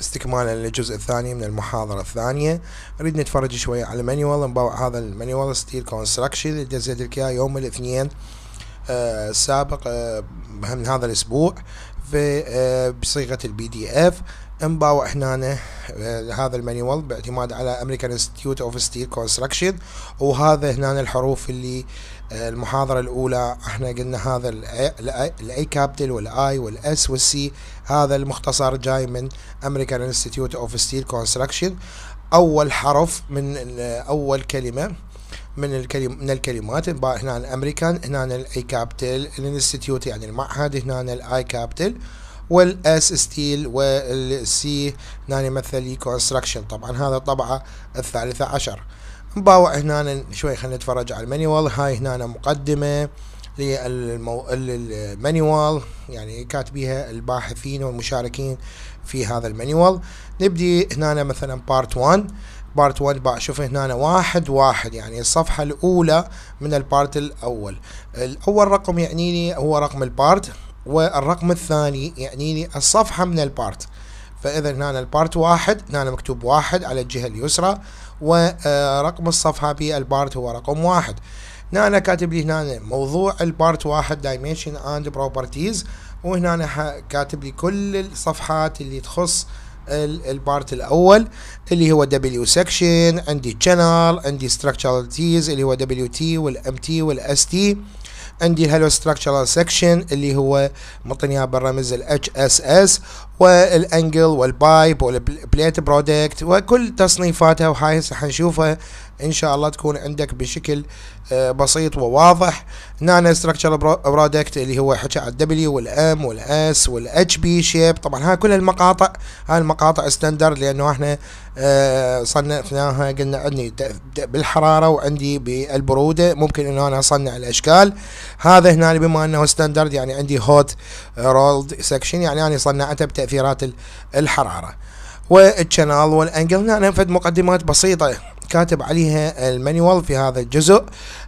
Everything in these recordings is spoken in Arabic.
استكمالا للجزء الثاني من المحاضرة الثانية نريد نتفرج شوية على المانيوال نباوع هذا المانيوال ستيل كونستراكشن اللي دزيت لك يوم الاثنين آه السابق آه من هذا الاسبوع في آه بصيغة البي دي اف نباوع هنا آه، هذا المانيوال باعتماد على امريكان انستيتيوت اوف ستيل كونستراكشن وهذا هنا الحروف اللي المحاضرة الأولى احنا قلنا هذا الاي كابيتال والاي والاس والسي هذا المختصر جاي من امريكان انستيتيوت اوف ستيل Construction اول حرف من اول كلمة من الكلم من الكلمات هنا الامريكان هنا الاي كابيتال الانستيتيوت يعني المعهد هنا الاي كابيتال والاس ستيل والسي هنا مثل كونستراكشن e طبعا هذا الطبعة الثالثة عشر باوع هنا شوي خلينا نتفرج على المانيوال هاي هنا مقدمه للمو... للمانيوال يعني كاتبيها الباحثين والمشاركين في هذا المانيوال نبدي هنا مثلا بارت 1 بارت 1 شوف هنا واحد واحد يعني الصفحة الأولى من البارت الأول الأول رقم يعنيني هو رقم البارت والرقم الثاني يعنيني الصفحة من البارت فإذا هنا البارت واحد هنا مكتوب واحد على الجهة اليسرى ورقم الصفحة بالبارت هو رقم واحد هنا أنا كاتب لي هنا موضوع البارت واحد دايمنشن اند بروبرتيز وهنا كاتب لي كل الصفحات اللي تخص البارت الاول اللي هو دبليو سكشن عندي channel عندي structuralities اللي هو دبليو تي والام تي والاس تي عندي الهلو ستراكشرال سكشن اللي هو مطني اياه بالرمز ال اس والانجل والبايب والبليت برودكت وكل تصنيفاتها وهاي راح نشوفها ان شاء الله تكون عندك بشكل آه، بسيط وواضح نانا ستراكشر برودكت اللي هو حكى على الدبليو والام والاس والاتش بي شيب طبعا هاي كل المقاطع هاي المقاطع ستاندرد لانه احنا آه، صنفناها قلنا عندي بالحراره وعندي بالبروده ممكن انه انا اصنع الاشكال هذا هنا بما انه ستاندرد يعني عندي هوت رولد سكشن يعني انا صنعته بتاثيرات الحراره والشانل والانجل هنا فد مقدمات بسيطه كاتب عليها المانيوال في هذا الجزء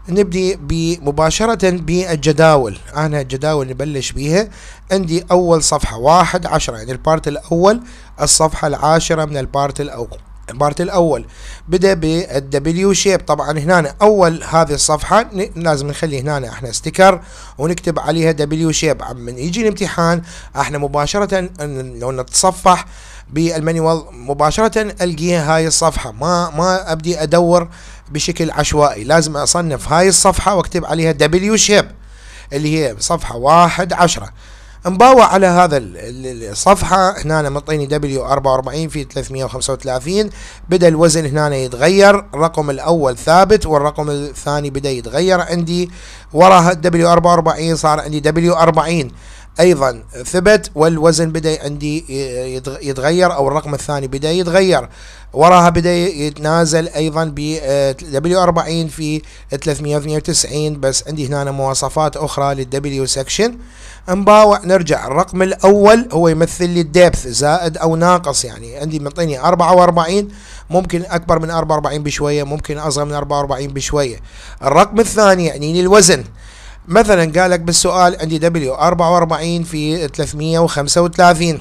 نبدي مباشرة بالجداول أنا الجداول نبلش بيها عندي أول صفحة واحد عشرة يعني البارت الأول الصفحة العاشرة من البارت الأول البارت الاول بدا بالدبليو شيب طبعا هنا اول هذه الصفحه لازم نخلي هنا احنا ستيكر ونكتب عليها دبليو شيب من يجي الامتحان احنا مباشره لو نتصفح بالمانيوال مباشرة القي هاي الصفحة ما ما ابدي ادور بشكل عشوائي لازم اصنف هاي الصفحة واكتب عليها دبليو شيب اللي هي صفحة واحد عشرة مباوع على هذا الصفحة هنا مطيني دبليو 44 في 335 بدا الوزن هنا يتغير الرقم الأول ثابت والرقم الثاني بدا يتغير عندي وراها دبليو 44 صار عندي دبليو 40 ايضا ثبت والوزن بدا عندي يتغير او الرقم الثاني بدا يتغير وراها بدا يتنازل ايضا ب دبليو آه، 40 في 392 بس عندي هنا مواصفات اخرى للدبليو سكشن نباوع نرجع الرقم الاول هو يمثل لي الديبث زائد او ناقص يعني عندي معطيني 44 ممكن اكبر من 44 بشويه ممكن اصغر من 44 بشويه الرقم الثاني يعني الوزن مثلا قال لك بالسؤال عندي دبليو 44 في 335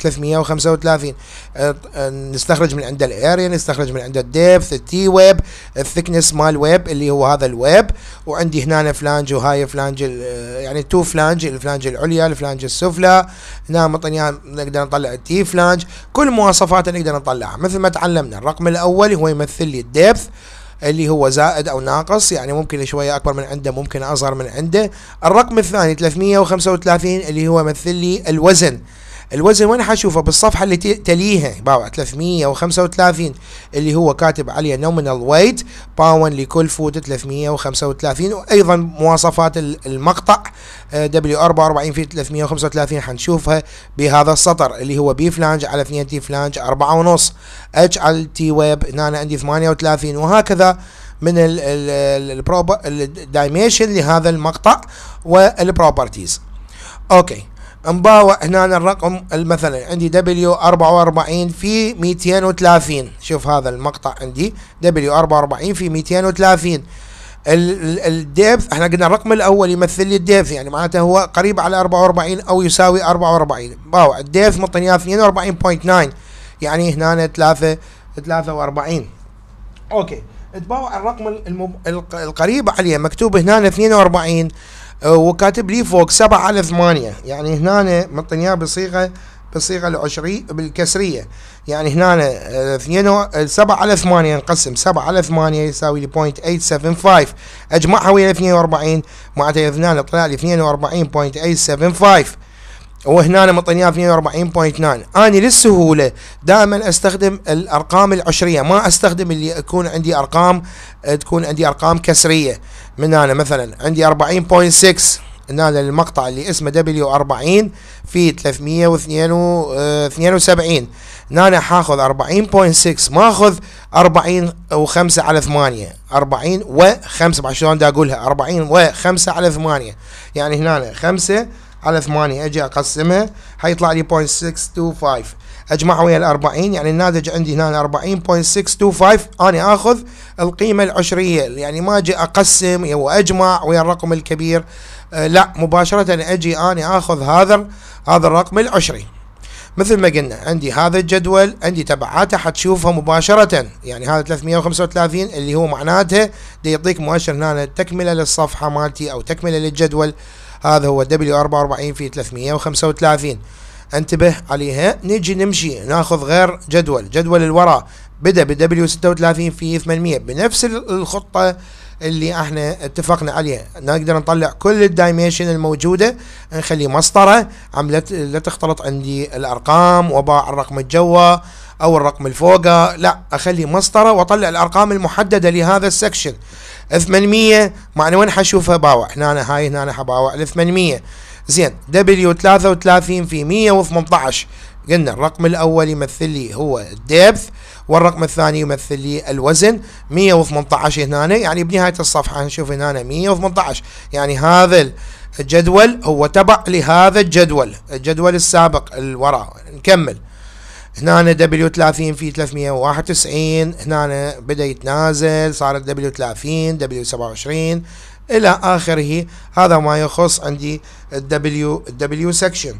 335 أه، أه، نستخرج من عنده الاريا نستخرج من عنده الديبث التي ويب الثكنس مال ويب اللي هو هذا الويب وعندي هنا فلانج وهاي فلانج أه، يعني تو فلانج الفلانج العليا الفلانج السفلى هنا مطنيان نقدر نطلع التي فلانج كل مواصفاته نقدر نطلعها مثل ما تعلمنا الرقم الاول هو يمثل لي الديبث اللي هو زائد او ناقص يعني ممكن شويه اكبر من عنده ممكن اصغر من عنده الرقم الثاني 335 اللي هو مثل لي الوزن الوزن وين حشوفه بالصفحه اللي تليها باوع 335 اللي هو كاتب عليه nominal ويت باون لكل فوت 335 وايضا مواصفات المقطع دبليو 44 في 335 حنشوفها بهذا السطر اللي هو بي فلانج على 2 تي فلانج 4 ونص اتش على تي ويب هنا أنا عندي 38 وهكذا من الدايميشن لهذا المقطع والبروبرتيز اوكي مباوع هنا الرقم المثلا عندي دبليو 44 في 230 شوف هذا المقطع عندي دبليو 44 في 230 الديبث احنا قلنا الرقم الاول يمثل لي الديبث يعني معناته هو قريب على 44 او يساوي 44 باوع الديبث مطنياه 42.9 يعني هنا 3 43 اوكي تباوع الرقم القريب عليه مكتوب هنا 42 آه، وكاتب لي فوق سبعة على ثمانية يعني هنا معطيني بصيغة بصيغه العشريه بالكسريه يعني هنا 7 على 8 نقسم 7 على 8 يساوي لي 0.875 اجمعها ويا 42 معناتها هنا طلع لي 42.875 وهنا مطنيها 42.9 اني للسهوله دائما استخدم الارقام العشريه ما استخدم اللي يكون عندي ارقام آه، تكون عندي ارقام كسريه من هنا مثلا عندي 40.6 هنا المقطع اللي اسمه دبليو 40 في 372 هنا آه، حاخذ 40.6 ماخذ 40 و5 على 8 40 و5 بعد شلون دا اقولها 40 و5 على 8 يعني هنا 5 على 8 اجي اقسمها حيطلع لي 0.625 اجمع ويا ال 40 يعني الناتج عندي هنا 40.625 انا اخذ القيمه العشريه يعني ما اجي اقسم واجمع ويا الرقم الكبير آه لا مباشره اجي انا اخذ هذا هذا الرقم العشري مثل ما قلنا عندي هذا الجدول عندي تبعاته حتشوفها مباشرة يعني هذا 335 اللي هو معناته دي يعطيك مؤشر هنا تكملة للصفحة مالتي أو تكملة للجدول هذا هو W44 في 335 انتبه عليها نجي نمشي ناخذ غير جدول جدول الوراء بدا ب دبليو 36 في 800 بنفس الخطه اللي احنا اتفقنا عليها نقدر نطلع كل الدايميشن الموجوده نخلي مسطره عملت لا تختلط عندي الارقام وباع الرقم الجوا او الرقم الفوقه لا اخلي مسطره واطلع الارقام المحدده لهذا السكشن 800 معنى وين حشوفها باوع هنا هاي هنا حباوع 800 زين دبليو 33 في 118 قلنا الرقم الاول يمثل لي هو الديبث والرقم الثاني يمثل لي الوزن 118 هنا يعني بنهايه الصفحه نشوف هنا 118 يعني هذا الجدول هو تبع لهذا الجدول الجدول السابق الوراء نكمل هنا دبليو 30 في 391 هنا بدا يتنازل صار دبليو 30 دبليو 27 إلى آخره هذا ما يخص عندي الدبليو الدبليو سكشن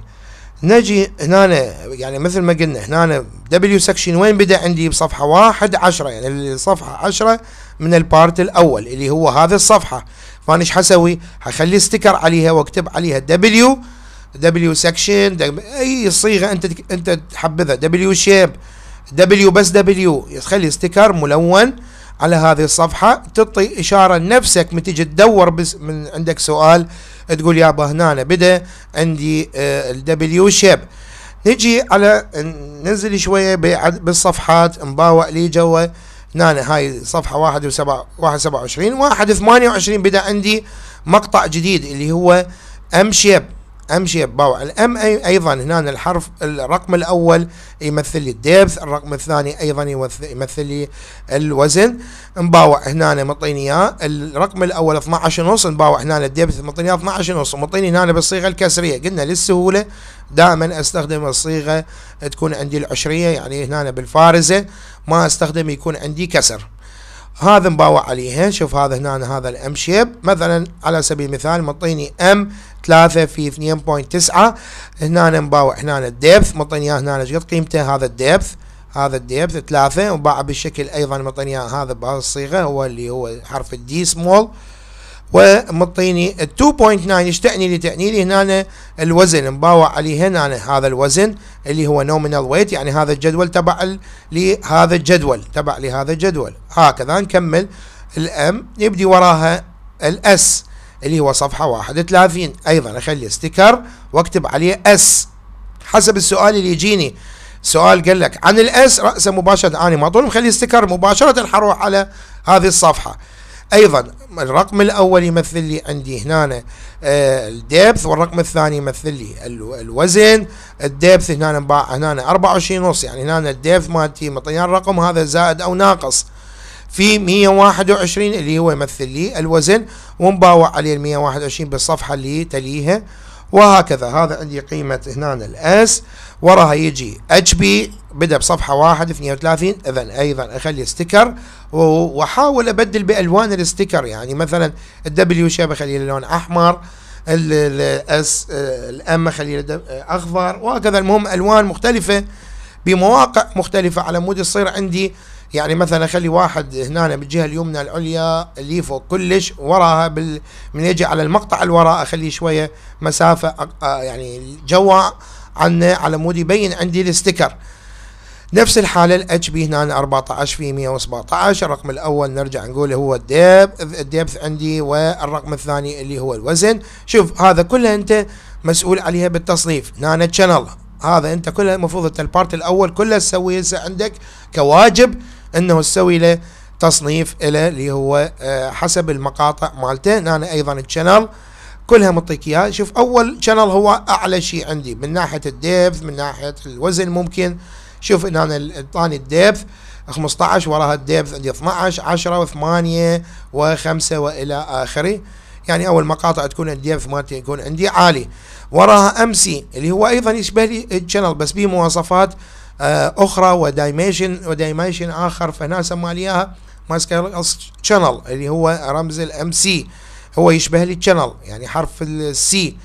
نجي هنا يعني مثل ما قلنا هنا دبليو سكشن وين بدا عندي بصفحه واحد عشرة يعني الصفحه عشرة من البارت الاول اللي هو هذه الصفحه فانا ايش حسوي؟ حخلي ستيكر عليها واكتب عليها دبليو دبليو سكشن اي صيغه انت انت تحبذها دبليو شيب دبليو بس دبليو تخلي ستيكر ملون على هذه الصفحة تعطي إشارة لنفسك من تجي تدور بس من عندك سؤال تقول يابا هنا بدأ عندي آه، الدبليو شيب نجي على ننزل شوية بالصفحات نباوع لي جوا هنا هاي صفحة واحد وسبعة واحد سبعة وعشرين واحد ثمانية وعشرين بدأ عندي مقطع جديد اللي هو أم شيب امشي بباوع الام أي ايضا هنا الحرف الرقم الاول يمثل لي الديبث الرقم الثاني ايضا يمثل لي الوزن مباوع هنا مطيني اياه الرقم الاول 12 ونص مباوع هنا الديبث مطيني اياه 12 ونص مطيني هنا بالصيغه الكسريه قلنا للسهوله دائما استخدم الصيغه تكون عندي العشريه يعني هنا بالفارزه ما استخدم يكون عندي كسر هذا مباوع عليهن شوف هذا هنا هذا الام شيب مثلا على سبيل المثال مطيني ام 3 في 2.9 هنا مباوع هنا الديبث مطيني اياه هنا شقد قيمته هذا الديبث هذا الديبث ثلاثة وباع بالشكل ايضا مطيني هذا بهذه الصيغة هو اللي هو حرف الدي سمول ومطيني 2.9 اللي تعني لي هنا الوزن مباوع عليه هنا هذا الوزن اللي هو نومينال ويت يعني هذا الجدول تبع لهذا الجدول تبع لهذا الجدول هكذا نكمل الام يبدي وراها الاس اللي هو صفحة 31 ايضا اخلي استيكر واكتب عليه اس حسب السؤال اللي يجيني سؤال قال لك عن الاس رأسه مباشرة انا طول مخلي استيكر مباشرة حروح على هذه الصفحة ايضا الرقم الاول يمثل لي عندي هنا آه، الدبث والرقم الثاني يمثل لي الوزن الدبث هنا هنا 24 ونص يعني هنا الدبث مالتي مطيان الرقم هذا زائد او ناقص في 121 اللي هو يمثل لي الوزن ومباوع عليه ال 121 بالصفحه اللي تليها وهكذا هذا عندي قيمه هنا الاس وراها يجي اتش بي بدأ بصفحة واحد 32 إذا أيضا أخلي ستيكر وأحاول أبدل بألوان الستيكر يعني مثلا الدبليو شاب أخليه لون أحمر الاس الام أخليه اخضر وهكذا المهم الوان مختلفه بمواقع مختلفه على مود يصير عندي يعني مثلا اخلي واحد هنا بالجهه اليمنى العليا اللي فوق كلش وراها بال من يجي على المقطع الوراء اخليه شويه مسافه آه، يعني جوا عنه على مود يبين عندي الستيكر نفس الحالة الاتش بي هنا 14 في 117 الرقم الأول نرجع نقول هو الديبث الديبث عندي والرقم الثاني اللي هو الوزن شوف هذا كله أنت مسؤول عليها بالتصنيف نانا تشانل هذا أنت كله المفروض أنت البارت الأول كله تسويه هسه عندك كواجب أنه تسوي له تصنيف له اللي هو آه، حسب المقاطع مالته نانا أيضا تشانل كلها مطيك اياها شوف اول شانل هو اعلى شيء عندي من ناحيه الديبث من ناحيه الوزن ممكن شوف ان انا اعطاني الديبث 15 وراها الديبث عندي 12 10 و8 و5 والى اخره يعني اول مقاطع تكون الديبث مالتي يكون عندي عالي وراها امسي اللي هو ايضا يشبه لي الشانل بس به مواصفات آه، اخرى ودايميشن ودايميشن اخر فهنا سمى لي اياها ماسكر شانل اللي هو رمز الام سي هو يشبه لي الشانل يعني حرف السي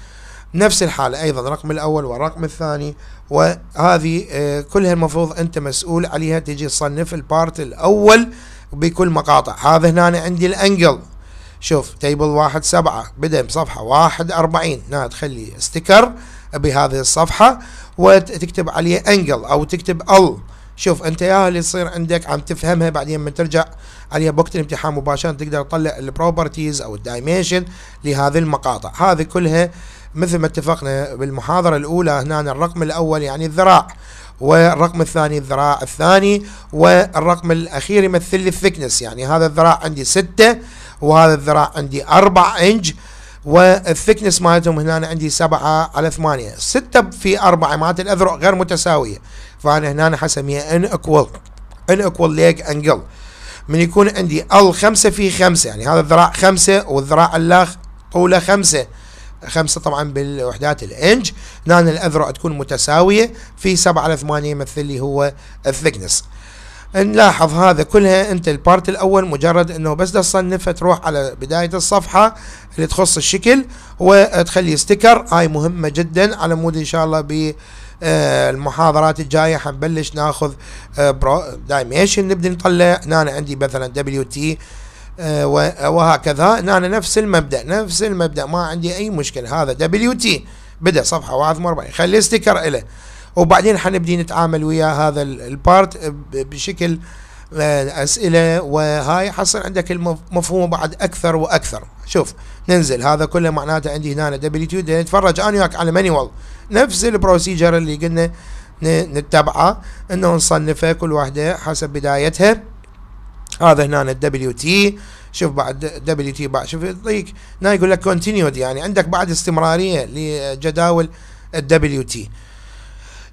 نفس الحالة أيضا الرقم الأول والرقم الثاني وهذه آه، كلها المفروض أنت مسؤول عليها تجي تصنف البارت الأول بكل مقاطع هذا هنا عندي الأنجل شوف تيبل واحد سبعة بدأ بصفحة واحد أربعين هنا تخلي استكر بهذه الصفحة وتكتب عليه أنجل أو تكتب ال شوف انت يا اللي يصير عندك عم تفهمها بعدين من ترجع عليها بوقت الامتحان مباشره تقدر تطلع البروبرتيز او الدايمنشن لهذه المقاطع هذه كلها مثل ما اتفقنا بالمحاضرة الأولى هنا الرقم الأول يعني الذراع والرقم الثاني الذراع الثاني والرقم الأخير يمثل لي الثكنس يعني هذا الذراع عندي ستة وهذا الذراع عندي أربع إنج والثكنس مالتهم هنا عندي سبعة على ثمانية ستة في أربعة مالت الأذرع غير متساوية فأنا هنا حسميها إن إكوال إن إكوال ليج أنجل من يكون عندي ال خمسة في خمسة يعني هذا الذراع خمسة والذراع الاخ طوله خمسة خمسة طبعا بالوحدات الانج هنا الاذرع تكون متساوية في سبعة على ثمانية يمثل اللي هو الثيكنس نلاحظ هذا كلها انت البارت الاول مجرد انه بس تصنف تروح على بدايه الصفحه اللي تخص الشكل وتخلي ستيكر هاي مهمه جدا على مود ان شاء الله ب المحاضرات الجايه حنبلش ناخذ آه، دايميشن نبدا نطلع هنا عندي مثلا دبليو تي آه، وهكذا هنا نفس المبدا نفس المبدا ما عندي اي مشكله هذا دبليو تي بدا صفحه 41 خلي استيكر له وبعدين حنبدي نتعامل ويا هذا البارت بشكل آه، اسئله وهاي حصل عندك المفهوم بعد اكثر واكثر شوف ننزل هذا كله معناته عندي هنا دبليو تي نتفرج انا وياك على مانيوال نفس البروسيجر اللي قلنا نتبعه انه نصنفه كل واحده حسب بدايتها هذا هنا الدبليو تي شوف بعد دبليو تي بعد شوف يعطيك هنا يقول لك كونتينيود يعني عندك بعد استمراريه لجداول الدبليو تي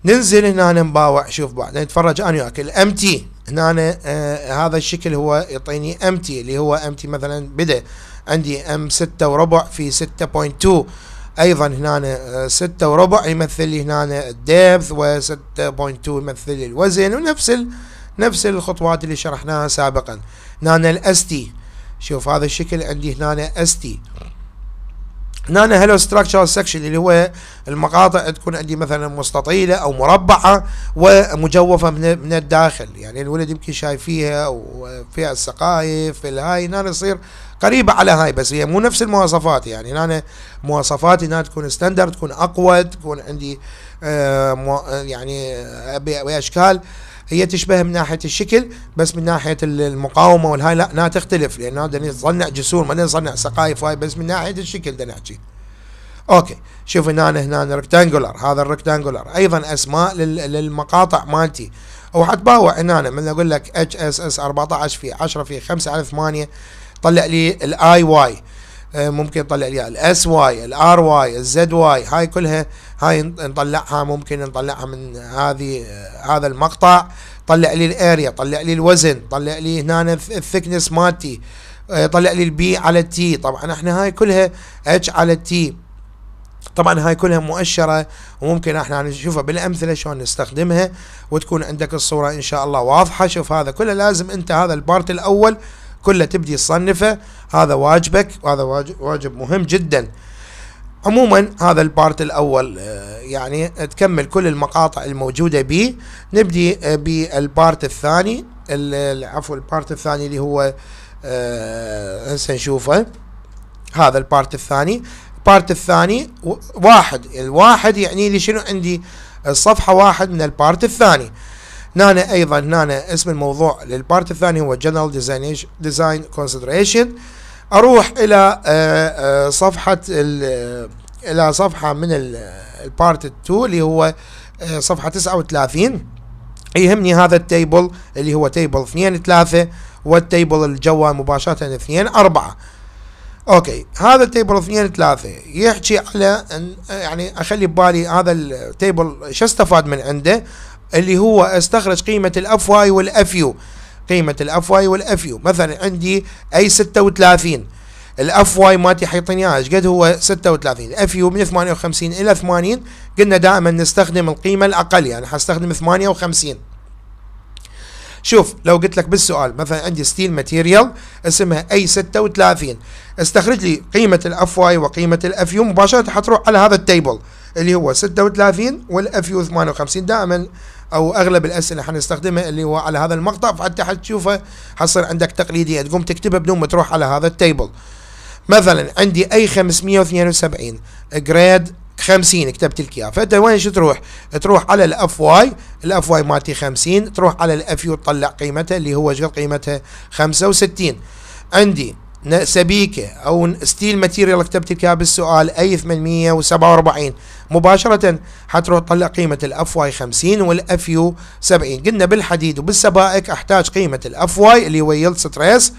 ننزل هنا نباوع شوف بعد نتفرج انا وياك الام تي هنا آه هذا الشكل هو يعطيني ام تي اللي هو ام تي مثلا بدا عندي ام 6 وربع في 6.2 ايضا هنا 6 آه، وربع يمثل لي هنا الدبث و6.2 يمثل لي الوزن ونفس ال نفس الخطوات اللي شرحناها سابقا هنا الاس تي شوف هذا الشكل عندي هنا اس تي هنا هلو ستراكشر سكشن اللي هو المقاطع تكون عندي مثلا مستطيله او مربعه ومجوفه من الداخل يعني الولد يمكن شايفيها وفيها السقايف الهاي هنا يصير قريبه على هاي بس هي مو نفس المواصفات يعني هنا مواصفاتي هنا تكون ستاندرد تكون اقوى تكون عندي آه، يعني باشكال هي تشبه من ناحيه الشكل بس من ناحيه المقاومه والهاي لا لا تختلف لان هذا نصنع جسور ما نصنع سقايف هاي بس من ناحيه الشكل بدنا نحكي اوكي شوف هنا هنا ركتانجولر هذا الركتانجولر ايضا اسماء للمقاطع مالتي وحتباوع هنا من اقول لك اتش اس اس 14 في 10 في 5 على 8 طلع لي الاي واي آه، ممكن نطلع لي الاس واي الار واي الزد واي هاي كلها هاي نطلعها ممكن نطلعها من هذه آه، هذا المقطع طلع لي الاريا طلع لي الوزن طلع لي هنا الثكنس مالتي آه، طلع لي البي على التي طبعا احنا هاي كلها اتش على التي طبعا هاي كلها مؤشرة وممكن احنا نشوفها بالامثلة شلون نستخدمها وتكون عندك الصورة ان شاء الله واضحة شوف هذا كله لازم انت هذا البارت الاول كله تبدي تصنفه هذا واجبك وهذا واجب مهم جدا عموما هذا البارت الاول آه، يعني تكمل كل المقاطع الموجوده به نبدي آه، بالبارت الثاني عفوا البارت الثاني اللي هو آه، هسه نشوفه هذا البارت الثاني البارت الثاني واحد الواحد يعني لي شنو عندي الصفحه واحد من البارت الثاني هنا ايضا هنا اسم الموضوع للبارت الثاني هو General ديزاين Consideration اروح الى آه، آه، صفحة آه، الى صفحة من البارت 2 اللي هو صفحة 39 يهمني هذا التيبل اللي هو تيبل 2 3 والتيبل الجوا مباشرة 2 4 اوكي هذا التيبل 2 3 يحكي على يعني اخلي ببالي هذا التيبل شو استفاد من عنده اللي هو استخرج قيمة الاف واي والاف يو قيمة الاف واي والاف يو مثلا عندي اي 36 الاف واي مالتي حيعطيني اياها ايش قد هو 36 الاف يو من 58 الى 80 قلنا دائما نستخدم القيمه الاقل يعني حستخدم 58 شوف لو قلت لك بالسؤال مثلا عندي ستيل ماتيريال اسمها اي 36 استخرج لي قيمه الاف واي وقيمه الاف يو مباشره حتروح على هذا التيبل اللي هو 36 والاف يو 58 دائما او اغلب الاسئله حنستخدمها اللي هو على هذا المقطع فحتى حتشوفه حصل عندك تقليديه تقوم تكتبها بدون ما تروح على هذا التيبل مثلا عندي اي 572 جريد 50 كتبت لك اياه فانت وين شو تروح؟ تروح على الاف واي الاف واي مالتي 50 تروح على الاف يو تطلع قيمتها اللي هو شو قيمتها 65 عندي سبيكه او ستيل ماتيريال كتبت لك اياها بالسؤال اي 847 مباشرة حتروح تطلع قيمة الاف واي 50 والاف يو 70 قلنا بالحديد وبالسبائك احتاج قيمة الاف واي اللي هو يلد ستريس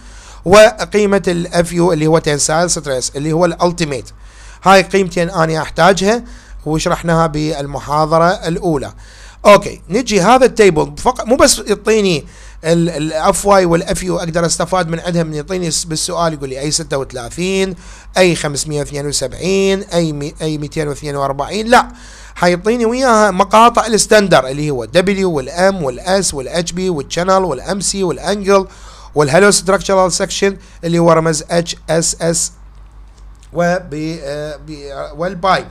وقيمة الاف يو اللي هو تنسايل ستريس اللي هو الالتيميت هاي قيمتين انا احتاجها وشرحناها بالمحاضرة الاولى اوكي نجي هذا التيبل فقط مو بس يعطيني الاف واي والاف يو اقدر استفاد من عندها من يعطيني بالسؤال يقول لي اي 36 أي 572 أي أي 242 لا حيعطيني وياها مقاطع الستاندر اللي هو دبليو والام والاس والاتش بي والشانل والام سي والانجل والهلو ستراكشرال سكشن اللي هو رمز اتش اس اس والبايب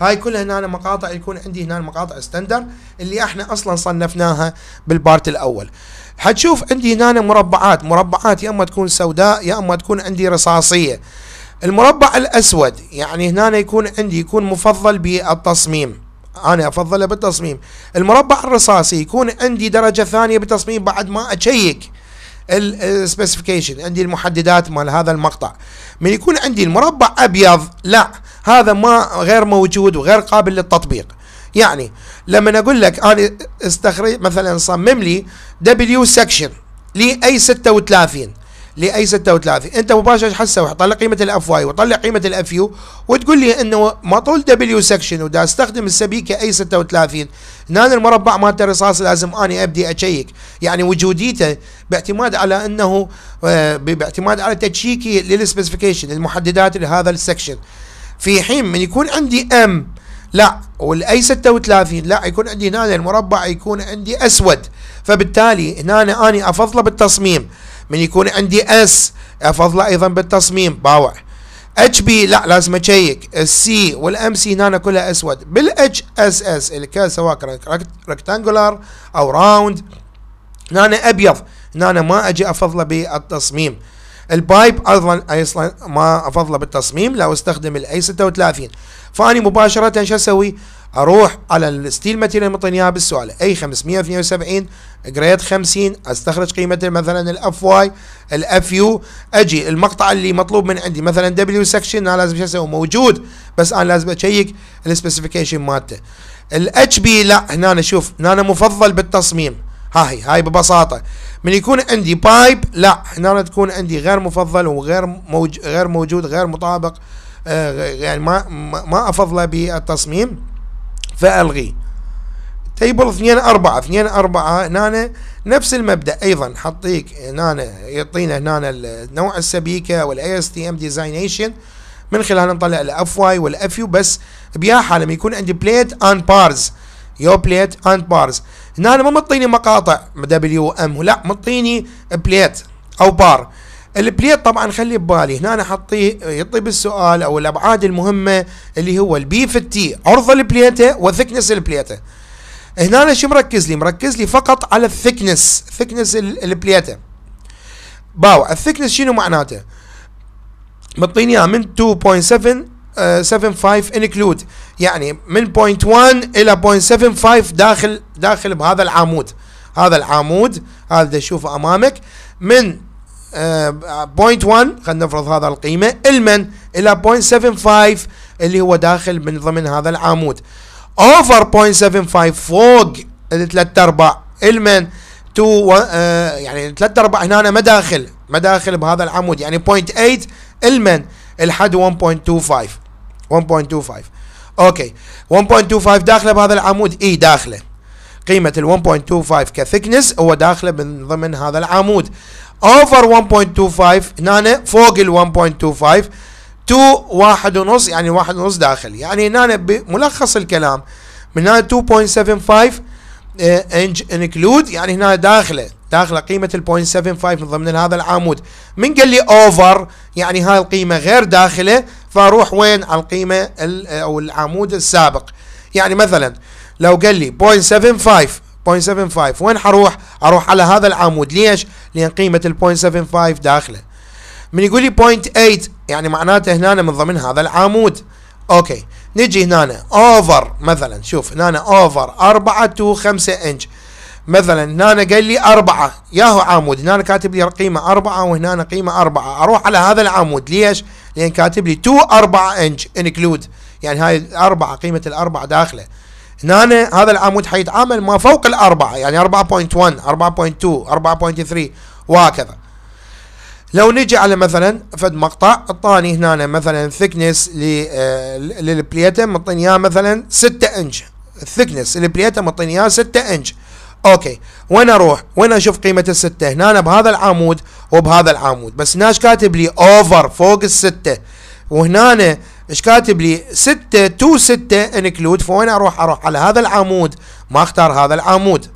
هاي كلها هنا مقاطع يكون عندي هنا مقاطع ستاندر اللي احنا اصلا صنفناها بالبارت الاول حتشوف عندي هنا مربعات مربعات يا اما تكون سوداء يا اما تكون عندي رصاصيه المربع الأسود يعني هنا يكون عندي يكون مفضل بالتصميم أنا أفضله بالتصميم المربع الرصاصي يكون عندي درجة ثانية بالتصميم بعد ما أشيك السبيسيفيكيشن عندي المحددات مال هذا المقطع من يكون عندي المربع أبيض لا هذا ما غير موجود وغير قابل للتطبيق يعني لما أقول لك أنا استخرج مثلا صمم لي دبليو سكشن لأي 36 لاي 36 انت مباشره حتسوي طلع قيمه الاف واي وطلع قيمه الاف يو وتقول لي انه مطول دبليو سكشن ودا استخدم السبيكه اي 36 هنا المربع مالت الرصاص لازم اني ابدي اشيك يعني وجوديته باعتماد على انه آه، باعتماد على تشيكي للسبيسيفيكيشن المحددات لهذا السكشن في حين من يكون عندي ام لا والاي 36 لا يكون عندي هنا المربع يكون عندي اسود فبالتالي هنا اني افضله بالتصميم من يكون عندي اس افضله ايضا بالتصميم باوع اتش بي لا لازم اشيك السي والام سي هنا كلها اسود بالاتش اس اس الك سواء ركتانجولار او راوند هنا ابيض هنا ما اجي افضله بالتصميم البايب ايضا اصلا ما افضله بالتصميم لو استخدم الاي 36 فاني مباشره شو اسوي؟ اروح على الستيل ماتيريال اللي معطيني اياها بالسؤال اي 572 جريد 50 استخرج قيمته مثلا الاف واي الاف يو اجي المقطع اللي مطلوب من عندي مثلا دبليو سكشن انا لازم شو اسوي موجود بس انا لازم اشيك السبيسيفيكيشن مالته الاتش بي لا هنا شوف هنا مفضل بالتصميم ها هي هاي ببساطه من يكون عندي بايب لا هنا تكون عندي غير مفضل وغير موج غير موجود غير مطابق آه يعني ما ما افضله بالتصميم فألغيه تيبل 2 4 2 4 هنا نفس المبدا ايضا حطيك هنا يعطينا هنا نوع السبيكه والاي اس تي ام ديزاينيشن من خلال نطلع الاف واي والاف يو بس بيا حالة يكون عندي بليت اند بارز يو بليت اند بارز هنا ما مطيني مقاطع دبليو ام لا مطيني بليت او بار البليت طبعا خلي ببالي هنا انا حطيه يطيب السؤال او الابعاد المهمه اللي هو البي في التي عرض البليته وثكنس البليته هنا أنا شو مركز لي مركز لي فقط على الثكنس ثكنس البليته باو الثكنس شنو معناته مطيني اياه من 2.775 انكلود آه، يعني من 0.1 الى 0.75 داخل داخل بهذا العمود هذا العمود هذا تشوفه امامك من بوينت آه، 1 خلينا نفرض هذا القيمه المن الى بوينت 75 اللي هو داخل من ضمن هذا العمود اوفر بوينت 75 فوق الثلاث ارباع المن تو uh, يعني ثلاث ارباع هنا أنا مداخل مداخل بهذا العمود يعني بوينت 8 المن الحد 1.25 1.25 اوكي 1.25 داخله بهذا العمود اي داخله قيمه ال 1.25 كثكنس هو داخله من ضمن هذا العمود اوفر 1.25 هنا فوق ال 1.25 تو واحد ونص يعني واحد ونص داخل يعني هنا بملخص الكلام من هنا 2.75 آه، انج انكلود يعني هنا داخله داخله قيمه ال 0.75 من ضمن هذا العمود من قال لي اوفر يعني هاي القيمه غير داخله فاروح وين على القيمه آه، او العمود السابق يعني مثلا لو قال لي 0.75 0.75 وين حروح؟ اروح على هذا العمود ليش؟ لان قيمه ال 0.75 داخله من يقول لي 0.8 يعني معناته هنا من ضمن هذا العمود اوكي نجي هنا اوفر مثلا شوف هنا اوفر 4 تو 5 انش مثلا هنا قال لي 4 ياهو عمود هنا كاتب لي قيمه 4 وهنا قيمه 4 اروح على هذا العمود ليش؟ لان كاتب لي 2 4 انش انكلود يعني هاي 4 قيمه الاربعه داخله هنا هذا العمود حيتعامل ما فوق الأربعة يعني 4.1 4.2 4.3 وهكذا لو نجي على مثلا فد مقطع اعطاني هنا مثلا ثيكنس آه، للبليتم مطيني اياه مثلا 6 انش ثيكنس البليتم مطيني اياه 6 انش اوكي وين اروح وين اشوف قيمة الستة هنا بهذا العمود وبهذا العمود بس هنا كاتب لي اوفر فوق الستة وهنا ايش كاتب لي 6 تو 6 انكلود فوين اروح اروح على هذا العمود ما اختار هذا العمود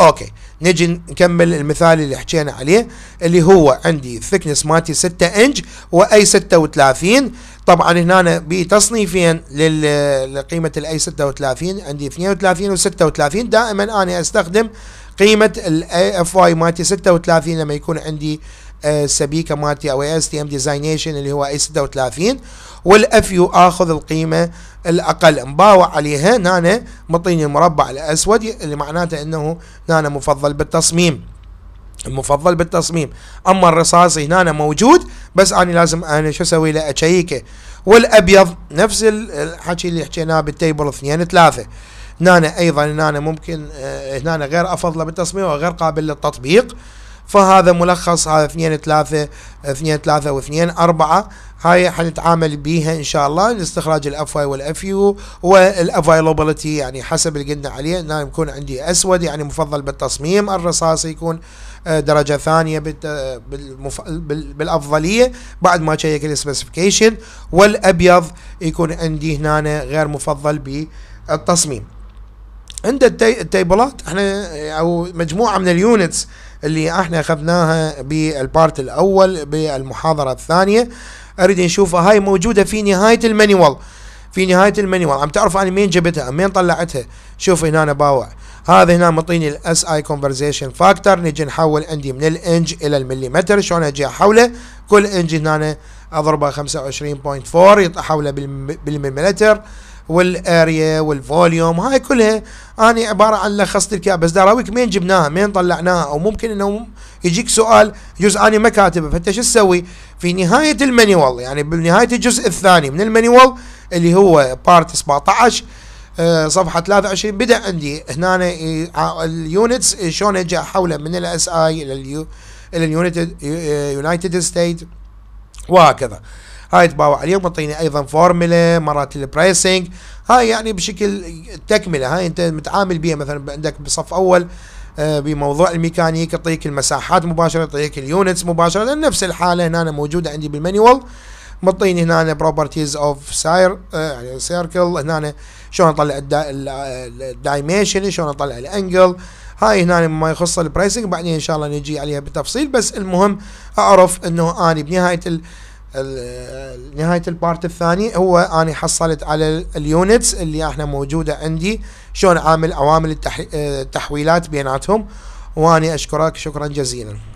اوكي نجي نكمل المثال اللي حكينا عليه اللي هو عندي الثكنس مالتي 6 انج واي 36 طبعا هنا بتصنيفين لقيمه الاي 36 عندي 32 و36 دائما انا استخدم قيمه الاي اف واي مالتي 36 لما يكون عندي السبيكه مالتي او اس تي ام ديزاينيشن اللي هو اي 36 والاف يو اخذ القيمه الاقل مباوع عليها نانا مطيني المربع الاسود اللي معناته انه نانا مفضل بالتصميم المفضل بالتصميم اما الرصاصي هنا موجود بس انا لازم انا شو اسوي له اشيكه والابيض نفس الحكي اللي حكيناه بالتيبل 2 3 هنا ايضا هنا ممكن آه، هنا غير افضل بالتصميم وغير قابل للتطبيق فهذا ملخص هذا 2 3 2 3 و 2 4 هاي حنتعامل بيها ان شاء الله لاستخراج الاف واي والاف يو والافايلابيلتي يعني حسب اللي قلنا عليه انه يكون عندي اسود يعني مفضل بالتصميم الرصاصي يكون آه، درجة ثانية آه، بالمف... بالأفضلية بعد ما تشيك السبيسيفيكيشن والأبيض يكون عندي هنا غير مفضل بالتصميم عند التيبلات احنا او مجموعه من اليونتس اللي احنا اخذناها بالبارت الاول بالمحاضره الثانيه اريد نشوفها هاي موجوده في نهايه المانيوال في نهايه المانيوال عم تعرف انا مين جبتها مين طلعتها شوف هنا أنا باوع هذا هنا مطيني الاس اي كونفرزيشن فاكتور نجي نحول عندي من الانج الى المليمتر شلون اجي احوله كل انج هنا اضربه 25.4 احوله بالمليمتر والاريا والفوليوم هاي كلها اني عباره عن لخصت لك بس دراويك مين جبناها مين طلعناها او ممكن انه يجيك سؤال جزء اني ما كاتبه فانت شو تسوي في نهايه المانيوال يعني بنهايه الجزء الثاني من المانيوال اللي هو بارت 17 آه، صفحه 23 بدا عندي هنا اليونتس شلون اجي احوله من الاس اي الى اليونايتد آه، يونايتد ستيت وهكذا هاي تباوع عليه معطيني ايضا فورمولا مرات البريسنج هاي يعني بشكل تكمله هاي انت متعامل بيها مثلا عندك بصف اول آه، بموضوع الميكانيك يعطيك المساحات مباشره يعطيك اليونتس مباشره نفس الحاله هنا أنا موجوده عندي بالمانيوال مطيني هنا بروبرتيز اوف ساير يعني سيركل هنا شلون اطلع الدايميشن شلون اطلع الانجل هاي هنا ما يخص البرايسنج بعدين ان شاء الله نجي عليها بالتفصيل بس المهم اعرف انه اني بنهايه نهاية البارت الثاني هو أنا حصلت على اليونتس اللي احنا موجودة عندي شلون عامل عوامل آه، التحويلات بيناتهم وأني أشكرك شكرا جزيلا